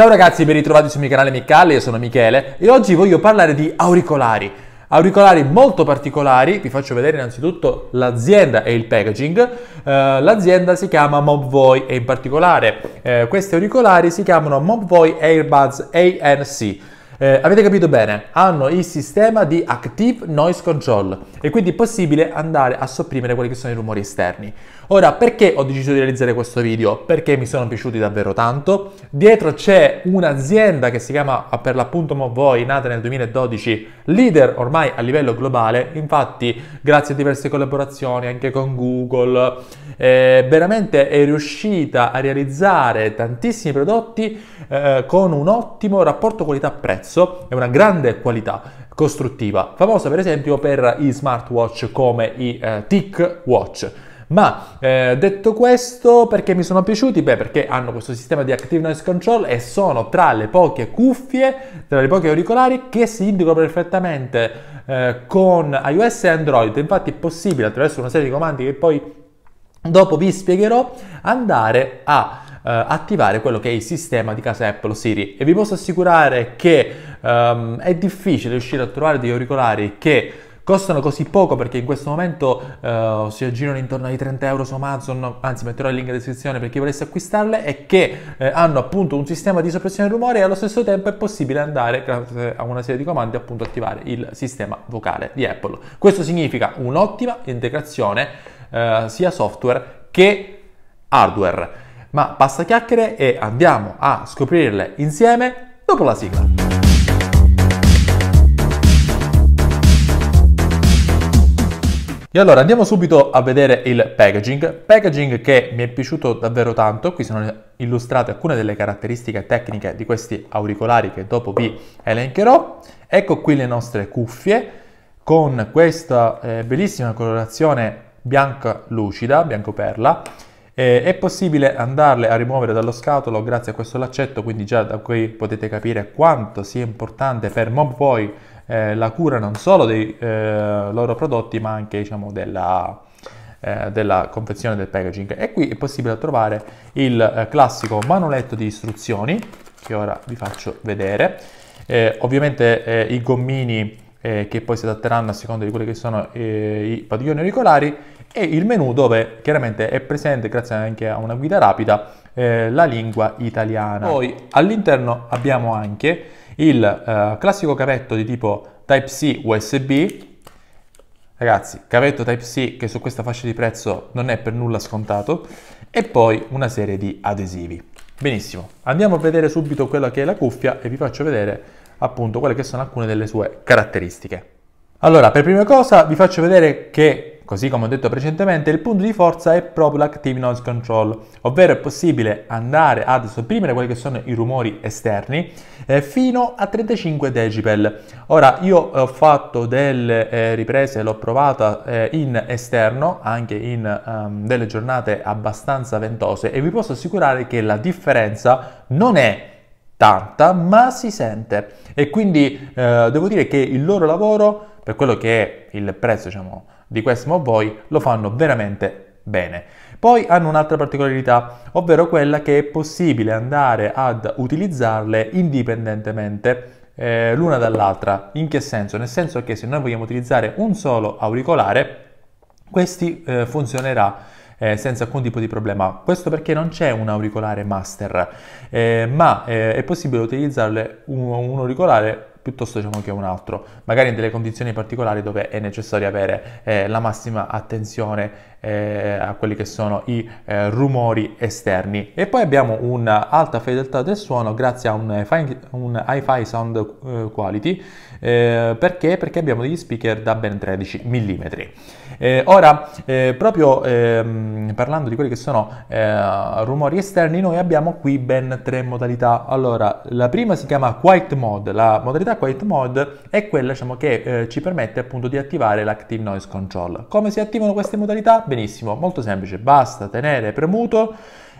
Ciao ragazzi, ben ritrovati sul mio canale Miccale, io sono Michele e oggi voglio parlare di auricolari. Auricolari molto particolari, vi faccio vedere innanzitutto l'azienda e il packaging. Eh, l'azienda si chiama Mobvoi e in particolare eh, questi auricolari si chiamano Mobvoi Airbuds ANC. Eh, avete capito bene, hanno il sistema di Active Noise Control e quindi è possibile andare a sopprimere quelli che sono i rumori esterni. Ora, perché ho deciso di realizzare questo video? Perché mi sono piaciuti davvero tanto. Dietro c'è un'azienda che si chiama per l'appunto Movoi, nata nel 2012, leader ormai a livello globale, infatti grazie a diverse collaborazioni anche con Google, eh, veramente è riuscita a realizzare tantissimi prodotti eh, con un ottimo rapporto qualità-prezzo perverso, è una grande qualità costruttiva, famosa per esempio per i smartwatch come i eh, Tick Watch. Ma eh, detto questo, perché mi sono piaciuti? Beh, perché hanno questo sistema di active noise control e sono tra le poche cuffie, tra le poche auricolari che si indicano perfettamente eh, con iOS e Android. Infatti è possibile attraverso una serie di comandi che poi dopo vi spiegherò andare a eh, attivare quello che è il sistema di casa Apple Siri e vi posso assicurare che um, è difficile riuscire a trovare degli auricolari che costano così poco perché in questo momento uh, si aggirano intorno ai 30 euro su Amazon, anzi metterò il link in descrizione per chi volesse acquistarle e che eh, hanno appunto un sistema di soppressione del rumore e allo stesso tempo è possibile andare grazie a una serie di comandi appunto attivare il sistema vocale di Apple. Questo significa un'ottima integrazione eh, sia software che hardware. Ma basta chiacchiere e andiamo a scoprirle insieme dopo la sigla. E allora andiamo subito a vedere il packaging, packaging che mi è piaciuto davvero tanto, qui sono illustrate alcune delle caratteristiche tecniche di questi auricolari che dopo vi elencherò. Ecco qui le nostre cuffie con questa eh, bellissima colorazione bianca lucida, bianco perla, eh, è possibile andarle a rimuovere dallo scatolo grazie a questo laccetto, quindi già da qui potete capire quanto sia importante per Mobvoi eh, la cura non solo dei eh, loro prodotti ma anche diciamo, della, eh, della confezione del packaging. E qui è possibile trovare il eh, classico manualetto di istruzioni che ora vi faccio vedere. Eh, ovviamente i gommini eh, che poi si adatteranno a seconda di quelli che sono eh, i padiglioni auricolari e il menu dove chiaramente è presente, grazie anche a una guida rapida, eh, la lingua italiana. Poi all'interno abbiamo anche il eh, classico cavetto di tipo Type-C USB, ragazzi, cavetto Type-C che su questa fascia di prezzo non è per nulla scontato, e poi una serie di adesivi. Benissimo, andiamo a vedere subito quella che è la cuffia e vi faccio vedere appunto quelle che sono alcune delle sue caratteristiche. Allora, per prima cosa vi faccio vedere che, così come ho detto precedentemente, il punto di forza è proprio l'Active Noise Control, ovvero è possibile andare ad sopprimere quelli che sono i rumori esterni eh, fino a 35 decibel. Ora, io ho fatto delle eh, riprese, l'ho provata eh, in esterno, anche in um, delle giornate abbastanza ventose, e vi posso assicurare che la differenza non è tanta, ma si sente e quindi eh, devo dire che il loro lavoro, per quello che è il prezzo diciamo, di questo a voi, lo fanno veramente bene. Poi hanno un'altra particolarità, ovvero quella che è possibile andare ad utilizzarle indipendentemente eh, l'una dall'altra. In che senso? Nel senso che se noi vogliamo utilizzare un solo auricolare, questi eh, funzionerà eh, senza alcun tipo di problema. Questo perché non c'è un auricolare master, eh, ma eh, è possibile utilizzarle un, un auricolare piuttosto diciamo, che un altro, magari in delle condizioni particolari dove è necessario avere eh, la massima attenzione eh, a quelli che sono i eh, rumori esterni. E poi abbiamo un'alta fedeltà del suono grazie a un, un hi-fi sound eh, quality, eh, perché? perché abbiamo degli speaker da ben 13 mm. Eh, ora, eh, proprio ehm, parlando di quelli che sono eh, rumori esterni, noi abbiamo qui ben tre modalità. Allora, la prima si chiama Quiet Mode. La modalità Quiet Mode è quella diciamo, che eh, ci permette appunto di attivare l'Active Noise Control. Come si attivano queste modalità? Benissimo, molto semplice. Basta tenere premuto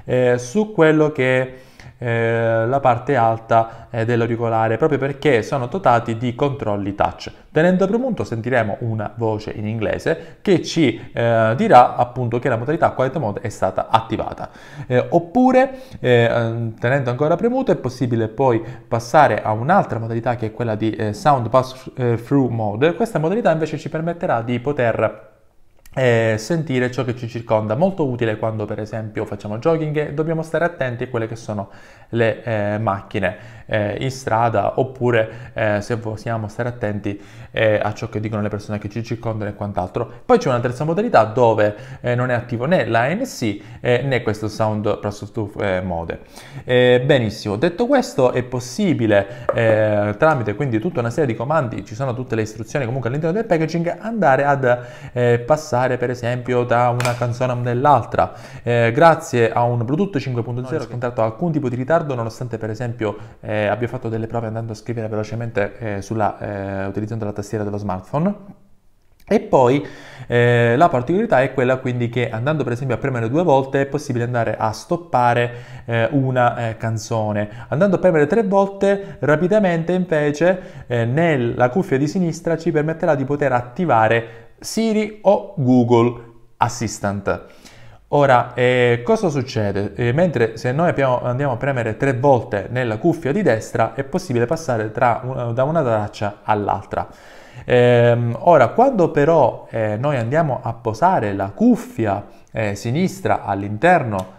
eh, su quello che eh, la parte alta eh, dell'auricolare proprio perché sono dotati di controlli touch. Tenendo premuto sentiremo una voce in inglese che ci eh, dirà appunto che la modalità Quiet Mode è stata attivata. Eh, oppure eh, ehm, tenendo ancora premuto è possibile poi passare a un'altra modalità che è quella di Sound Pass Through Mode. Questa modalità invece ci permetterà di poter eh, sentire ciò che ci circonda, molto utile quando per esempio facciamo jogging e dobbiamo stare attenti a quelle che sono le eh, macchine eh, in strada oppure eh, se possiamo stare attenti eh, a ciò che dicono le persone che ci circondano e quant'altro. Poi c'è una terza modalità dove non è attivo né l'ANC né questo Sound Process 2 Mode. benissimo, detto questo è possibile tramite quindi tutta una serie di comandi, ci sono tutte le istruzioni comunque all'interno del packaging, andare ad passare per esempio da una canzone a un'altra. grazie a un Bluetooth 5.0 non riscontrato alcun tipo di ritardo ritardo, nonostante per esempio eh, abbia fatto delle prove andando a scrivere velocemente eh, sulla, eh, utilizzando la tastiera dello smartphone. E poi eh, la particolarità è quella quindi che andando per esempio a premere due volte è possibile andare a stoppare eh, una eh, canzone. Andando a premere tre volte rapidamente invece eh, nella cuffia di sinistra ci permetterà di poter attivare Siri o Google Assistant. Ora, eh, cosa succede? Eh, mentre se noi abbiamo, andiamo a premere tre volte nella cuffia di destra è possibile passare tra, eh, da una traccia all'altra. Eh, ora, quando però eh, noi andiamo a posare la cuffia eh, sinistra all'interno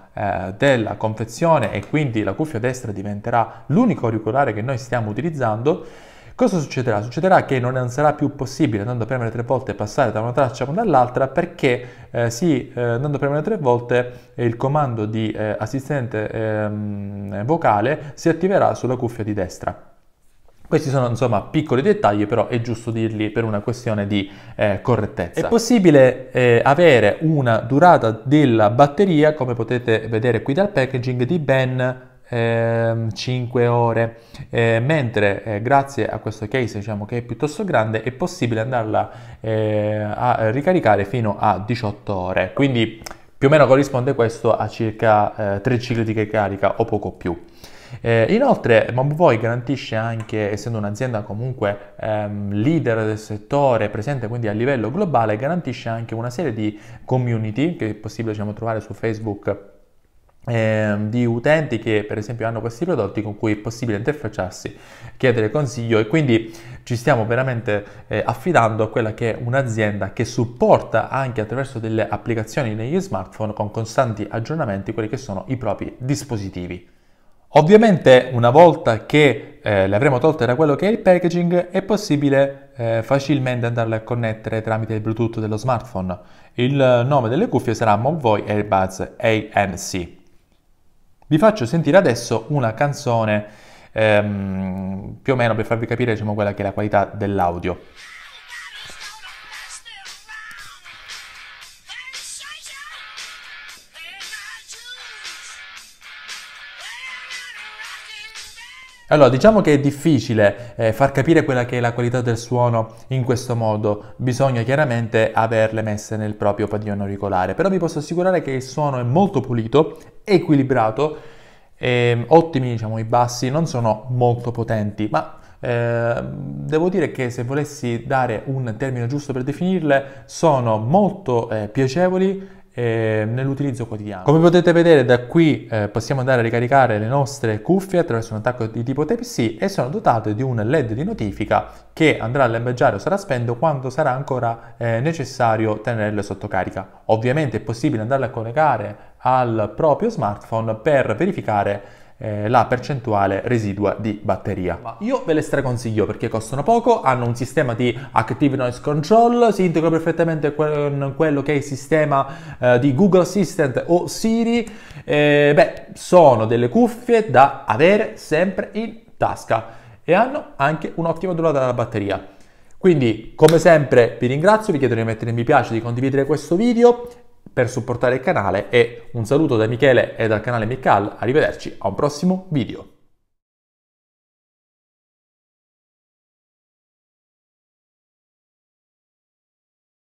della confezione e quindi la cuffia destra diventerà l'unico auricolare che noi stiamo utilizzando, Cosa succederà? Succederà che non sarà più possibile andando a premere tre volte passare da una traccia a un'altra perché eh, sì, eh, andando a premere tre volte eh, il comando di eh, assistente ehm, vocale si attiverà sulla cuffia di destra. Questi sono insomma piccoli dettagli, però è giusto dirli per una questione di eh, correttezza. È possibile eh, avere una durata della batteria, come potete vedere qui dal packaging, di ben 5 ehm, ore, eh, mentre eh, grazie a questo case diciamo che è piuttosto grande è possibile andarla eh, a ricaricare fino a 18 ore, quindi più o meno corrisponde questo a circa 3 eh, cicli di ricarica o poco più. Eh, inoltre Mabuvoi garantisce anche, essendo un'azienda comunque ehm, leader del settore, presente quindi a livello globale, garantisce anche una serie di community che è possibile diciamo, trovare su Facebook Ehm, di utenti che per esempio hanno questi prodotti con cui è possibile interfacciarsi, chiedere consiglio e quindi ci stiamo veramente eh, affidando a quella che è un'azienda che supporta anche attraverso delle applicazioni negli smartphone con costanti aggiornamenti quelli che sono i propri dispositivi. Ovviamente una volta che eh, le avremo tolte da quello che è il packaging è possibile eh, facilmente andarle a connettere tramite il Bluetooth dello smartphone. Il nome delle cuffie sarà Movoi Airbuds ANC. Vi faccio sentire adesso una canzone ehm, più o meno per farvi capire diciamo, quella che è la qualità dell'audio. Allora, diciamo che è difficile eh, far capire quella che è la qualità del suono in questo modo, bisogna chiaramente averle messe nel proprio padiglione auricolare, però vi posso assicurare che il suono è molto pulito, equilibrato, e ehm, ottimi diciamo i bassi, non sono molto potenti, ma eh, devo dire che se volessi dare un termine giusto per definirle, sono molto eh, piacevoli, eh, nell'utilizzo quotidiano. Come potete vedere da qui eh, possiamo andare a ricaricare le nostre cuffie attraverso un attacco di tipo Type-C e sono dotate di un LED di notifica che andrà a lampeggiare o sarà spento quando sarà ancora eh, necessario tenerle sotto carica. Ovviamente è possibile andarle a collegare al proprio smartphone per verificare eh, la percentuale residua di batteria. Ma io ve le straconsiglio perché costano poco, hanno un sistema di Active Noise Control, si integra perfettamente con quello che è il sistema eh, di Google Assistant o Siri. Eh, beh, sono delle cuffie da avere sempre in tasca e hanno anche un'ottima durata della batteria. Quindi, come sempre, vi ringrazio, vi chiedo di mettere mi piace, di condividere questo video per supportare il canale e un saluto da Michele e dal canale Mical, arrivederci a un prossimo video.